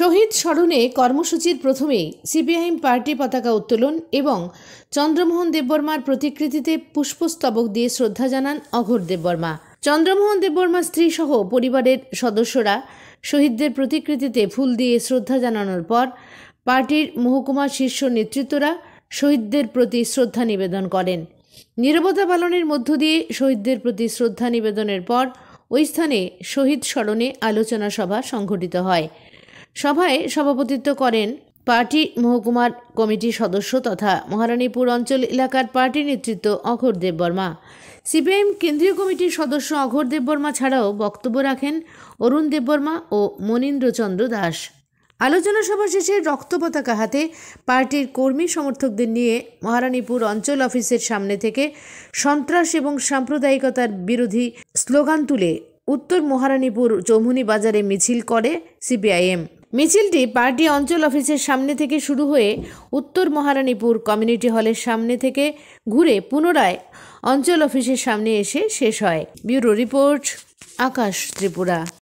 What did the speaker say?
শহীদ স্মরণে কর্মসূচির প্রথমেই সিপিআইএম পার্টি পতাকা উত্তোলন এবং চন্দ্রমোহন দেববর্মার প্রতিকৃতিতে পুষ্পস্তবক দিয়ে শ্রদ্ধা জানান অঘর দেববর্মা চন্দ্রমোহন দেববর্মার স্ত্রী সহ পরিবারের সদস্যরা শহীদদের প্রতিকৃতিতে ফুল দিয়ে শ্রদ্ধা জানানোর পর পার্টির মহকুমা শীর্ষ নেতৃত্বরা শহীদদের প্রতি শ্রদ্ধা নিবেদন করেন নিরবতা পালনের মধ্য দিয়ে শহীদদের প্রতি শ্রদ্ধা নিবেদনের পর ওই স্থানে শহীদ স্মরণে আলোচনা সভা সংঘটিত হয় সভায় সভাপতিত্ব করেন পার্টি মহকুমার কমিটির সদস্য তথা মহারানীপুর অঞ্চল এলাকার পার্টি নেতৃত্ব অঘর দেববর্মা সিপিআইএম কেন্দ্রীয় কমিটির সদস্য অঘর দেববর্মা ছাড়াও বক্তব্য রাখেন অরুণ দেববর্মা ও মনীন্দ্রচন্দ্র দাস আলোচনা সভা শেষে রক্ত পতাকা হাতে পার্টির কর্মী সমর্থকদের নিয়ে মহারানীপুর অঞ্চল অফিসের সামনে থেকে সন্ত্রাস এবং সাম্প্রদায়িকতার বিরোধী স্লোগান তুলে উত্তর মহারানীপুর চৌমুনি বাজারে মিছিল করে সিপিআইএম মিছিলটি পার্টি অঞ্চল অফিসের সামনে থেকে শুরু হয়ে উত্তর মহারানীপুর কমিউনিটি হলের সামনে থেকে ঘুরে পুনরায় অঞ্চল অফিসের সামনে এসে শেষ হয় ব্যুরো রিপোর্ট আকাশ ত্রিপুরা